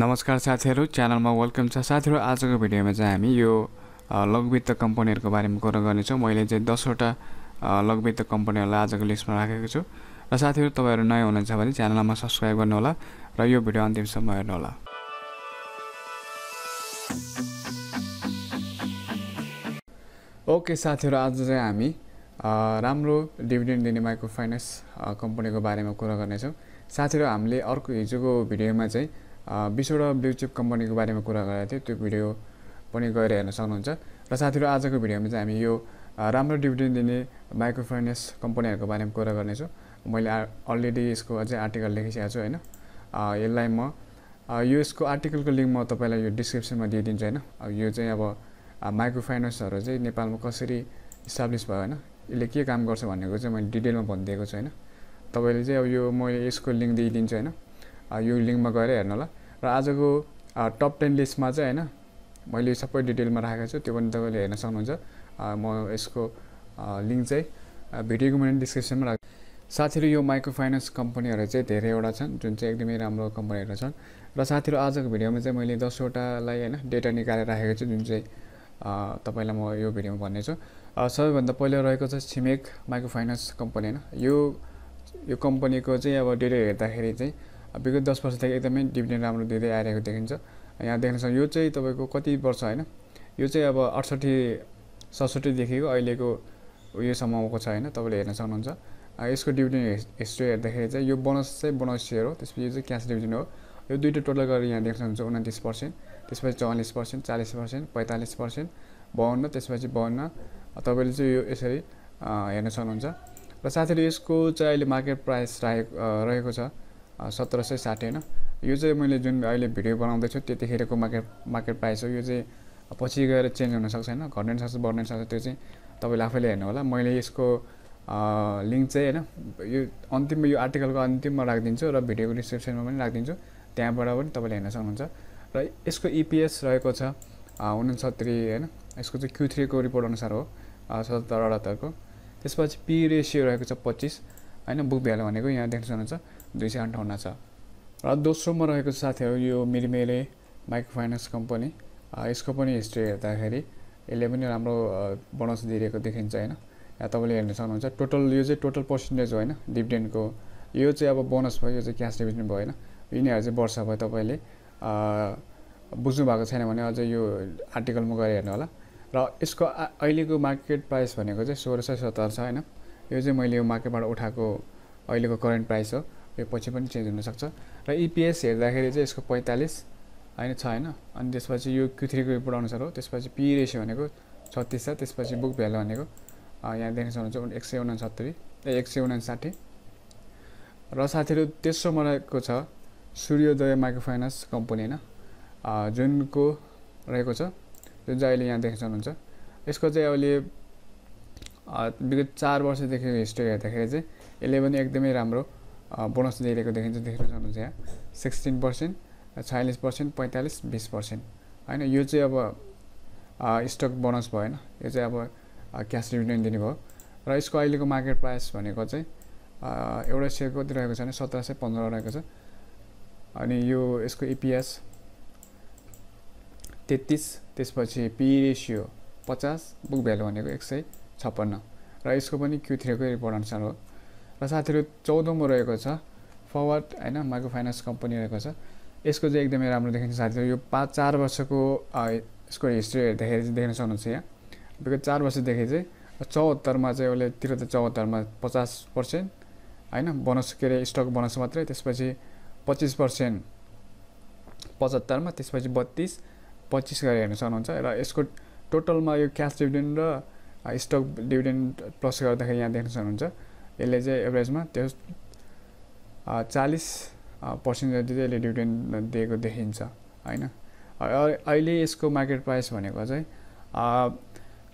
नमस्कार साथीहरू च्यानलमा वेलकम छ साथीहरू आजको भिडियोमा चाहिँ हामी यो लघुवित्त कम्पनीहरूको बारेमा कुरा गर्नेछौँ मैले चाहिँ दसवटा लघुवित्त कम्पनीहरूलाई आजको लिस्टमा राखेको छु र साथीहरू तपाईँहरू नयाँ हुनुहुन्छ भने च्यानलमा सब्सक्राइब गर्नुहोला र यो भिडियो अन्तिमसम्म हेर्नुहोला ओके साथीहरू आज चाहिँ हामी राम्रो डिभिडेन्ड दिने माइक्रो फाइनेन्स कम्पनीको बारेमा कुरा गर्नेछौँ साथीहरू हामीले अर्को हिजोको भिडियोमा चाहिँ बिसवटा ब्लुचिप कम्पनीको बारेमा कुरा गरेको थियो त्यो भिडियो पनि गएर हेर्न सक्नुहुन्छ र साथीहरू आजको भिडियोमा चाहिँ हामी यो राम्रो डिभिडेन्ड दिने माइक्रो फाइनेन्स कम्पनीहरूको बारेमा कुरा गर्नेछौँ मैले अलरेडी यसको अझै आर्टिकल लेखिसकेको छु होइन यसलाई म यो यसको आर्टिकलको लिङ्क म तपाईँलाई यो डिस्क्रिप्सनमा दिइदिन्छु होइन यो चाहिँ अब माइक्रो फाइनेन्सहरू चाहिँ नेपालमा कसरी इस्टाब्लिस भयो होइन यसले के काम गर्छ भनेको चाहिँ मैले डिटेलमा भनिदिएको छु होइन तपाईँले चाहिँ अब यो मैले यसको लिङ्क दिइदिन्छु होइन यो लिङ्कमा गएर हेर्नु होला र आजको टप टेन लिस्टमा चाहिँ होइन मैले सबै डिटेलमा राखेको छु त्यो पनि तपाईँले हेर्न सक्नुहुन्छ म यसको लिङ्क चाहिँ भिडियोको मैले डिस्क्रिप्सनमा राख्छु साथीहरू यो माइक्रो फाइनेन्स कम्पनीहरू चाहिँ धेरैवटा छन् जुन चाहिँ एकदमै राम्रो कम्पनीहरू छन् र साथीहरू आजको भिडियोमा चाहिँ मैले दसवटालाई होइन डेटा निकालेर राखेको छु जुन चाहिँ तपाईँलाई म यो भिडियोमा भन्नेछु सबैभन्दा पहिला रहेको छ छिमेक माइक्रो फाइनेन्स कम्पनी होइन यो यो कम्पनीको चाहिँ अब डेटा हेर्दाखेरि चाहिँ विगत दस वर्षदेखि एकदमै डिभिडेन्ड राम्रो दिँदै आइरहेको देखिन्छ यहाँ देख्न सक्छ यो चाहिँ तपाईँको कति वर्ष होइन यो चाहिँ अब अठसट्ठी सडसठीदेखिको अहिलेको उयोसम्मको छ होइन तपाईँले हेर्न सक्नुहुन्छ यसको डिभिडेन्ड हिस्ट्री हेर्दाखेरि चाहिँ यो बोनस चाहिँ बोनस सेयर हो त्यसपछि यो चाहिँ क्यास डिभिडेन्ड हो यो दुइटा टोटल गरेर यहाँ देख्न सक्नुहुन्छ उन्तिस पर्सेन्ट त्यसपछि चौवालिस पर्सेन्ट चालिस पर्सेन्ट पैँतालिस पर्सेन्ट बाहन्न त्यसपछि बाहन्न तपाईँले चाहिँ यो यसरी हेर्न सक्नुहुन्छ र साथीहरू यसको चाहिँ अहिले मार्केट प्राइस रहेको रहेको छ सत्र सय साठी होइन यो चाहिँ मैले जुन अहिले भिडियो बनाउँदैछु त्यतिखेरको मार्केट मार्केट प्राइस हो यो चाहिँ पछि गएर चेन्ज हुनसक्छ होइन घट्न सक्छ बढ्न सक्छ त्यो चाहिँ तपाईँले आफैले हेर्नु होला मैले यसको लिङ्क चाहिँ होइन यो अन्तिममा यो आर्टिकलको अन्तिममा राखिदिन्छु र भिडियोको डिस्क्रिप्सनमा पनि राखिदिन्छु त्यहाँबाट पनि तपाईँले हेर्न सक्नुहुन्छ र यसको इपिएस e रहेको छ उनसत्तरी होइन यसको चाहिँ क्यु थ्रीको रिपोर्ट अनुसार हो सतहत्तर अठहत्तरको त्यसपछि पी रेसियो रहेको छ पच्चिस होइन बुक भ्यालु भनेको यहाँ देख्न सक्नुहुन्छ दुई सय अन्ठाउन्न छ र दोस्रोमा रहेको साथीहरू यो मिरिमेले माइक्रो फाइनेन्स कम्पनी यसको पनि हिस्ट्री हेर्दाखेरि यसले पनि राम्रो बोनस दिइरहेको देखिन्छ होइन या तपाईँले हेर्न सक्नुहुन्छ टोटल यो चाहिँ टोटल पर्सेन्टेज हो होइन डिभिडेन्डको यो चाहिँ अब बोनस भयो यो चाहिँ क्यास डिभिडेन्ड भयो होइन यिनीहरू चाहिँ वर्ष भयो तपाईँले बुझ्नु भएको छैन भने अझ यो आर्टिकलमा गएर हेर्नु होला र यसको अहिलेको मार्केट प्राइस भनेको चाहिँ सोह्र सय सत्तर छ होइन यो चाहिँ मैले यो मार्केटबाट उठाएको अहिलेको करेन्ट प्राइस हो यो पछि पनि चेन्ज हुनसक्छ र इपिएस e हेर्दाखेरि चाहिँ यसको पैँतालिस होइन छ होइन अनि त्यसपछि यो क्यु थ्रीको रिपोर्ट अनुसार हो त्यसपछि पी रेसियो भनेको छत्तिस छ त्यसपछि बुक भ्यालु भनेको यहाँ देख्न सक्नुहुन्छ एक सय उनासत्तरी ए एक सय उनासाठी र साथीहरू तेस्रो रहेको छ सूर्योदय माइक्रो फाइनेन्स कम्पनी होइन जुनको रहेको छ जुन चाहिँ अहिले यहाँ देख्न सक्नुहुन्छ यसको चाहिँ अहिले विगत चार वर्षदेखिको हिस्ट्री हेर्दाखेरि चाहिँ यसले पनि एकदमै राम्रो बोनस दिइरहेको देखिन्छ देख्न सक्नुहुन्छ यहाँ सिक्सटिन पर्सेन्ट छयालिस पर्सेन्ट पैँतालिस बिस पर्सेन्ट होइन यो चाहिँ अब स्टक बोनस भयो होइन यो चाहिँ अब क्यास रिटर्न दिने भयो र यसको अहिलेको मार्केट प्राइस भनेको चाहिँ एउटा सेयर कति रहेको छ भने सत्र सय पन्ध्र रहेको छ अनि यो यसको इपिएस e तेत्तिस त्यसपछि पी रेसियो e पचास बुक भ्यालु भनेको एक सय छप्पन्न र यसको पनि क्यु थ्रीकै रिपोर्ट अनुसार हो र साथीहरू चौधौँमा रहेको छ फवर्ड होइन माइक्रो फाइनेन्स कम्पनी रहेको छ यसको चाहिँ एकदमै राम्रो देखिन्छ साथीहरू यो पाँच चार वर्षको यसको हिस्ट्री हेर्दाखेरि चाहिँ देख्न सक्नुहुन्छ यहाँ बिकज चार वर्षदेखि चाहिँ चौहत्तरमा चाहिँ उसले त्रिहत्तर चौहत्तरमा पचास पर्सेन्ट होइन बोनस के अरे स्टक बोनस मात्रै त्यसपछि पच्चिस पर्सेन्ट पचहत्तरमा त्यसपछि बत्तिस पच्चिस गरेर हेर्न सक्नुहुन्छ र यसको टोटलमा यो क्यास डिभिडेन्ड र स्टक डिभिडेन्ड प्लस गर्दाखेरि यहाँ देख्न सक्नुहुन्छ यसले चाहिँ एभरेजमा त्यो चालिस पर्सेन्ट जति चाहिँ यसले डिभिडेन्ड दिएको देखिन्छ होइन अहिले यसको मार्केट प्राइस भनेको चाहिँ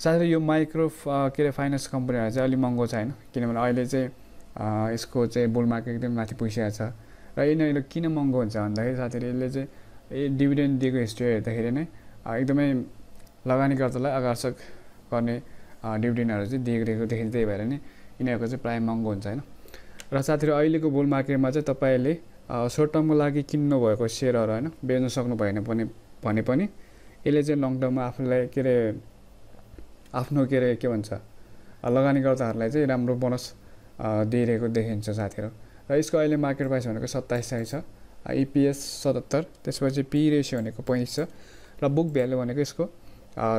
साथै यो माइक्रो के अरे फाइनेन्स कम्पनीहरू चाहिँ अलिक महँगो छ होइन किनभने अहिले चाहिँ यसको चाहिँ बुल मार्केट एकदम माथि पुगिसकेको छ र यिनीहरू किन महँगो हुन्छ भन्दाखेरि साथीहरू यसले चाहिँ ए डिभिडेन्ड दिएको हिस्ट्री हेर्दाखेरि नै एकदमै लगानीकर्तालाई आकर्षक गर्ने डिभिडेन्डहरू चाहिँ दिएको दिएको देखिन्छ त्यही भएर नै यिनीहरूको चाहिँ प्रायः महँगो हुन्छ होइन र साथीहरू अहिलेको बुल मार्केटमा चाहिँ तपाईँले सर्ट टर्मको लागि किन्नुभएको सेयरहरू होइन बेच्न सक्नु भएन भने भने पनि यसले चाहिँ लङ टर्ममा आफूलाई के अरे आफ्नो के अरे के भन्छ लगानीकर्ताहरूलाई चाहिँ राम्रो बोनस दिइरहेको देखिन्छ साथीहरू र यसको अहिले मार्केट प्राइस भनेको सत्ताइस सय छ इपिएस e सतहत्तर त्यसपछि पी रेसियो भनेको पैँतिस छ र बुक भ्याल्यु भनेको यसको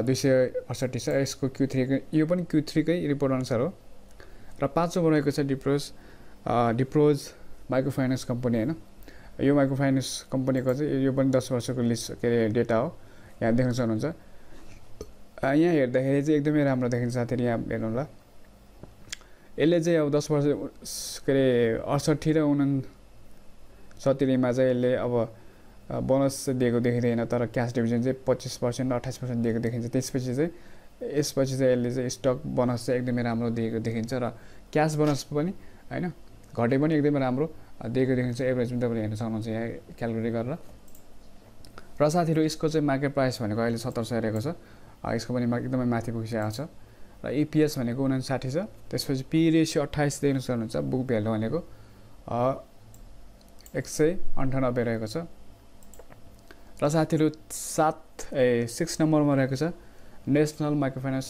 दुई सय अडसट्ठी छ यसको क्यु थ्रीको यो पनि क्यु थ्रीकै रिपोर्ट अनुसार हो र पाँचौँमा रहेको छ Deprosc Deprosc micro finance company होइन यो माइक्रो फाइनेन्स कम्पनीको चाहिँ यो पनि दस वर्षको लिस्ट के अरे डेटा हो यहाँ देख्न सक्नुहुन्छ यहाँ हेर्दाखेरि चाहिँ एकदमै राम्रो देखिन्छ साथीहरू यहाँ हेर्नु होला यसले चाहिँ अब दस वर्ष के अरे अडसट्ठी र उना सत्तरीमा चाहिँ यसले अब बोनस चाहिँ दिएको देखिँदैन तर क्यास डिभिजन चाहिँ पच्चिस पर्सेन्ट अट्ठाइस पर्सेन्ट दिएको देखिन्छ त्यसपछि चाहिँ यसपछि चाहिँ यसले चाहिँ स्टक बोनस चाहिँ एकदमै राम्रो दिएको देखिन्छ र क्यास बोनस पनि होइन घटे पनि एकदमै राम्रो दिएको देखिन्छ एभरेज पनि तपाईँले हेर्न सक्नुहुन्छ यहाँ क्यालकुलेट गरेर र साथीहरू यसको चाहिँ मार्केट प्राइस भनेको अहिले सत्र सय रहेको छ यसको पनि एकदमै माथि पुगिसकेको छ र इपिएस भनेको उनासाठी छ त्यसपछि पी रेसियो अट्ठाइस देख्न सक्नुहुन्छ बुक भ्यालु भनेको एक सय अन्ठानब्बे रहेको छ र साथीहरू सात ए सिक्स नम्बरमा रहेको छ नेसनल माइक्रोफाइनेन्स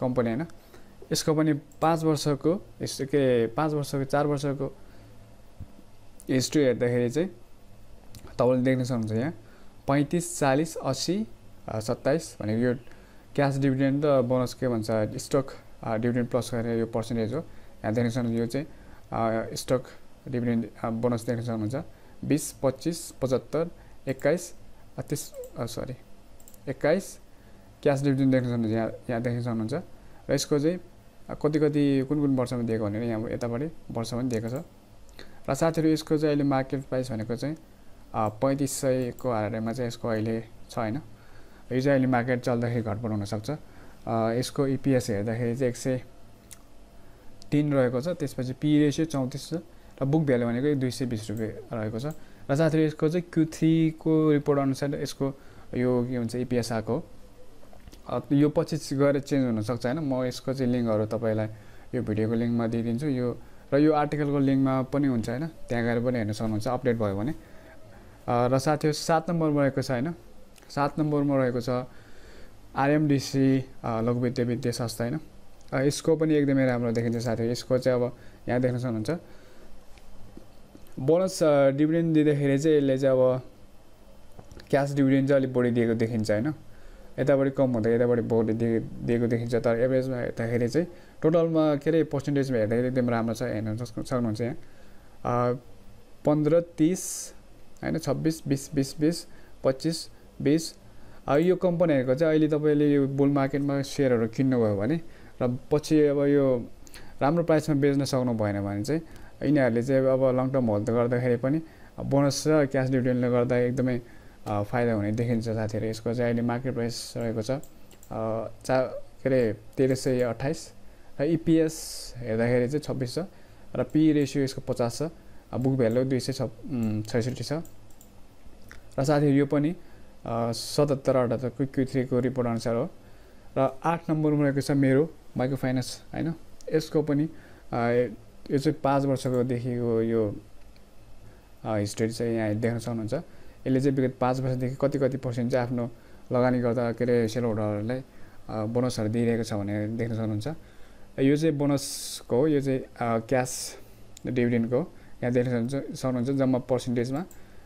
कम्पनी होइन यसको पनि पाँच वर्षको हिस्ट्री के पाँच वर्षको चार वर्षको हिस्ट्री हेर्दाखेरि चाहिँ तपाईँले देख्न सक्नुहुन्छ यहाँ पैँतिस चालिस अस्सी सत्ताइस भनेको यो क्यास डिभिडेन्ड र बोनस के भन्छ स्टक डिभिडेन्ड प्लस गरेर यो पर्सेन्टेज हो यहाँ देख्न सक्नुहुन्छ यो चाहिँ स्टक डिभिडेन्ड बोनस देख्न सक्नुहुन्छ बिस पच्चिस पचहत्तर एक्काइस तिस सरी एक्काइस क्यास डिभिडेन्ड देख्न सक्नुहुन्छ यहाँ यहाँ देख्न सक्नुहुन्छ र यसको चाहिँ कति कति कुन कुन वर्षमा दिएको भनेर यहाँ यतापट्टि वर्षमा पनि दिएको छ र साथीहरू यसको चाहिँ अहिले मार्केट प्राइस भनेको चाहिँ पैँतिस सयको हारेमा चाहिँ यसको अहिले छ होइन यो चाहिँ अहिले मार्केट चल्दाखेरि घटबड हुनसक्छ यसको इपिएस e हेर्दाखेरि चाहिँ एक सय तिन रहेको छ त्यसपछि पी रेसियो चौतिस छ र बुक भ्याल्यु भनेको दुई सय बिस रुपियाँ रहेको छ र साथीहरू यसको चाहिँ क्यु थ्रीको रिपोर्ट अनुसार यसको यो के भन्छ इपिएस e आएको हो यो पछि गएर चेन्ज हुनसक्छ होइन म यसको चाहिँ लिङ्कहरू तपाईँलाई यो भिडियोको लिङ्कमा दिइदिन्छु यो र यो आर्टिकलको लिङ्कमा पनि हुन्छ होइन त्यहाँ गएर पनि हेर्न सक्नुहुन्छ अपडेट भयो भने र साथै सात नम्बरमा रहेको छ होइन सात नम्बरमा रहेको छ आरएमडिसी लघुविद्य विद्या संस्था होइन यसको पनि एकदमै राम्रो देखिन्छ साथी यसको चाहिँ अब यहाँ देख्न सक्नुहुन्छ बोनस डिभिडेन्ड दिँदाखेरि चाहिँ यसले चाहिँ अब क्यास डिभिडेन्ड चाहिँ अलिक बढी दिएको देखिन्छ होइन यताबाट कम हुँदा यताबाट भोट दिए दिएको देखिन्छ तर एभरेजमा हेर्दाखेरि चाहिँ टोटलमा के अरे पर्सेन्टेजमा हेर्दाखेरि एकदम राम्रो छ हेर्न सक्नुहुन्छ यहाँ पन्ध्र तिस होइन छब्बिस बिस बिस बिस पच्चिस बिस यो कम्पनीहरूको चाहिँ अहिले तपाईँले यो बुल मार्केटमा सेयरहरू किन्नुभयो भने र पछि अब यो राम्रो प्राइसमा बेच्न सक्नु भएन भने चाहिँ यिनीहरूले चाहिँ अब लङ टर्म होल्ड गर्दाखेरि पनि बोनस र क्यास डिभिडेन्डले गर्दा एकदमै फाइदा हुने देखिन्छ साथीहरू यसको चाहिँ अहिले मार्केट प्राइस रहेको छ चा के अरे तेह्र सय अठाइस र इपिएस e हेर्दाखेरि चाहिँ छब्बिस छ र पी रेसियो यसको पचास छ बुक भ्यालु दुई सय छ छैसठी छ र साथीहरू यो पनि सतहत्तर अठहत्तरको क्यु थ्रीको रिपोर्ट अनुसार हो र आठ नम्बरमा रहेको छ मेरो माइक्रो फाइनेन्स होइन यसको पनि यो चाहिँ पाँच वर्षको देखिको यो हिस्ट्री चाहिँ यहाँ देख्न सक्नुहुन्छ यसले चाहिँ विगत पाँच वर्षदेखि कति कति पर्सेन्ट चाहिँ आफ्नो लगानी गर्दा के अरे सेयर होल्डरहरूलाई बोनसहरू दिइरहेको छ भनेर देख्न सक्नुहुन्छ यो चाहिँ बोनसको हो यो चाहिँ क्यास डिभिडेन्डको यहाँ देख्न सक्नुहुन्छ सक्नुहुन्छ जम्मा पर्सेन्टेजमा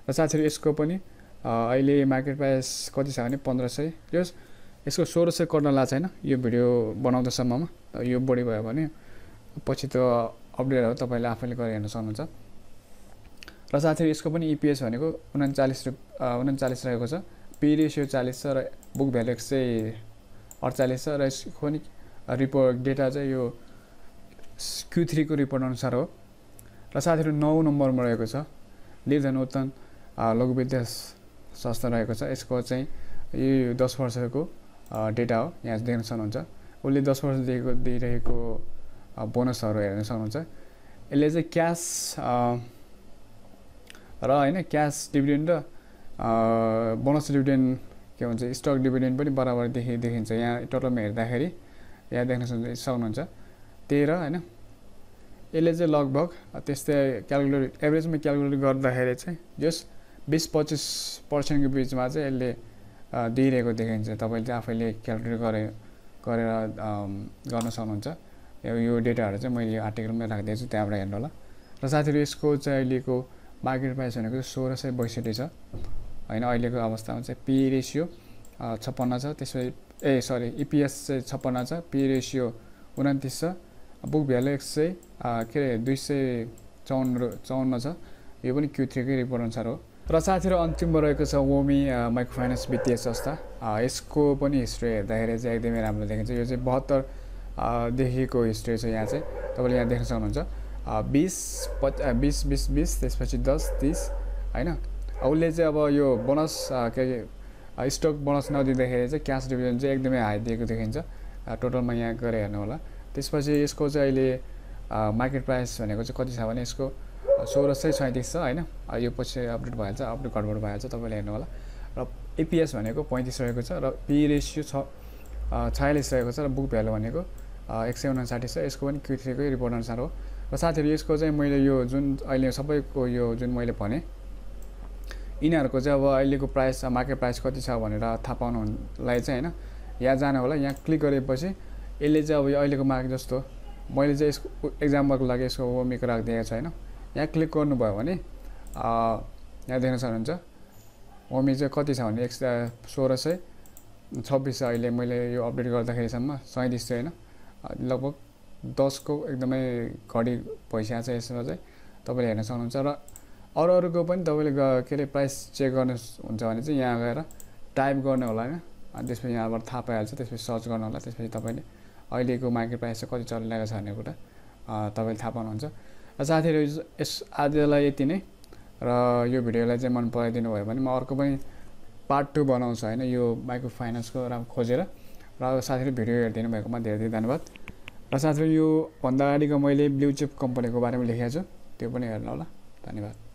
र साथसाथै यसको पनि अहिले मार्केट प्राइस कति छ भने पन्ध्र सय यो यसको सोह्र सय कर्न लाग्छ होइन यो भिडियो बनाउँदासम्ममा यो बढी भयो भने पछि त अपडेटहरू तपाईँले आफैले गरेर हेर्न सक्नुहुन्छ र साथै यसको पनि इपिएस e भनेको उन्चालिस रुप उन्चालिस रहेको छ पी रेसियो चालिस छ र बुक भ्यालुएक्स चाहिँ अडचालिस छ र यसको पनि रिपोर्ट डेटा चाहिँ यो क्यु थ्रीको रिपोर्ट अनुसार हो र साथीहरू नौ नम्बरमा रहेको छ लिभ उत्तन लघु विद्या संस्था रहेको छ यसको चाहिँ यो दस वर्षको डेटा हो यहाँ देख्न सक्नुहुन्छ उसले दस वर्ष दिएको दिइरहेको बोनसहरू हेर्न सक्नुहुन्छ यसले चाहिँ क्यास र होइन क्यास डिभिडेन्ड र बोनस डिभिडेन्ड के भन्छ स्टक डिभिडेन्ड पनि बराबर देखि देखिन्छ यहाँ टोटलमा हेर्दाखेरि यहाँ देख्न सक्नुहुन्छ तेह्र होइन यसले चाहिँ लगभग त्यस्तै क्यालकुलेट एभरेजमा क्यालकुलेट गर्दाखेरि चाहिँ जस्ट बिस पच्चिस पर्सेन्टको बिचमा चाहिँ यसले दिइरहेको देखिन्छ तपाईँले चाहिँ आफैले क्यालकुलेट गरे गरेर गर्न सक्नुहुन्छ यो डेटाहरू चाहिँ मैले यो आर्टिकलमै राखिदिएको छु त्यहाँबाट हेर्नु होला र साथीहरू यसको चाहिँ अहिलेको मार्केट प्राइस भनेको चाहिँ सोह्र सय बैसठी छ होइन अहिलेको अवस्थामा चाहिँ पी रेसियो छप्पन्न छ त्यसपछि ए सरी इपिएस e चाहिँ छप्पन्न छ पी रेसियो उन्तिस छ बुक भ्यालु एक सय के अरे दुई सय चौन चौन्न छ यो पनि क्यु थ्रीकै रिपोर्ट अनुसार हो र साथीहरू अन्तिममा रहेको छ वोमी माइक्रो फाइनेन्स वित्तीय संस्था यसको पनि हिस्ट्री हेर्दाखेरि चाहिँ एकदमै राम्रो देखिन्छ यो चाहिँ बहत्तरदेखिको हिस्ट्री छ यहाँ चाहिँ तपाईँले यहाँ देख्न सक्नुहुन्छ बिस पच बिस बिस बिस त्यसपछि दस तिस होइन उसले चाहिँ अब यो बोनस के अरे स्टक बोनस नदिँदाखेरि चाहिँ क्यास डिभिजन चाहिँ एकदमै हाई दिएको देखिन्छ टोटलमा यहाँ गएर हेर्नु होला त्यसपछि यसको चाहिँ अहिले मार्केट प्राइस भनेको चाहिँ कति छ भने यसको uh, सोह्र सय सैँतिस छ होइन uh, यो पछि अपडेट भइहाल्छ अपडेट घटबड भइहाल्छ तपाईँले हेर्नु होला र एपिएस भनेको पैँतिस रहेको छ र पी रेसियो छ uh, छयालिस रहेको छ र बुक भ्यालु भनेको एक सय उनासाठी छ यसको पनि क्युथ्रीकै रिपोर्ट अनुसार हो र साथीहरू यसको चाहिँ मैले यो जुन अहिले सबैको यो जुन मैले भनेँ यिनीहरूको चाहिँ अब अहिलेको प्राइस मार्केट प्राइस कति छ भनेर थाहा पाउनुलाई चाहिँ होइन यहाँ जानु होला यहाँ क्लिक गरेपछि यसले चाहिँ अब यो अहिलेको मार्केट जस्तो मैले चाहिँ यसको एक्जाम्पलको लागि यसको ओमिक राखिदिएको छ होइन यहाँ क्लिक गर्नुभयो भने यहाँ देख्न सक्नुहुन्छ ओमी चाहिँ कति छ भने एक सोह्र सय छब्बिस अहिले मैले यो अपडेट गर्दाखेरिसम्म सैँतिस चाहिँ होइन लगभग दसको एकदमै घडी भइसकेको छ यसमा चाहिँ तपाईँले हेर्न सक्नुहुन्छ र अरू अरूको पनि तपाईँले के अरे प्राइस चेक गर्नु हुन्छ भने चाहिँ यहाँ गएर टाइप गर्नु होला होइन अनि त्यसपछि यहाँबाट थाहा पाइहाल्छ त्यसपछि सर्च गर्नु होला त्यसपछि तपाईँले अहिलेको मार्केट प्राइस चाहिँ कति चलिरहेको छ भन्ने कुरा तपाईँले थाहा पाउनुहुन्छ र साथीहरू यस आजलाई यति नै र यो भिडियोलाई चाहिँ मन पराइदिनु भयो भने म अर्को पनि पार्ट टू बनाउँछु होइन यो माइक्रो फाइनेन्सको राम्रो खोजेर र साथीहरू भिडियो हेरिदिनु भएकोमा धेरै धेरै धन्यवाद र साथै यो भन्दा अगाडिको मैले ब्लुचिप कम्पनीको बारेमा लेखेको छु त्यो पनि हेर्नु होला धन्यवाद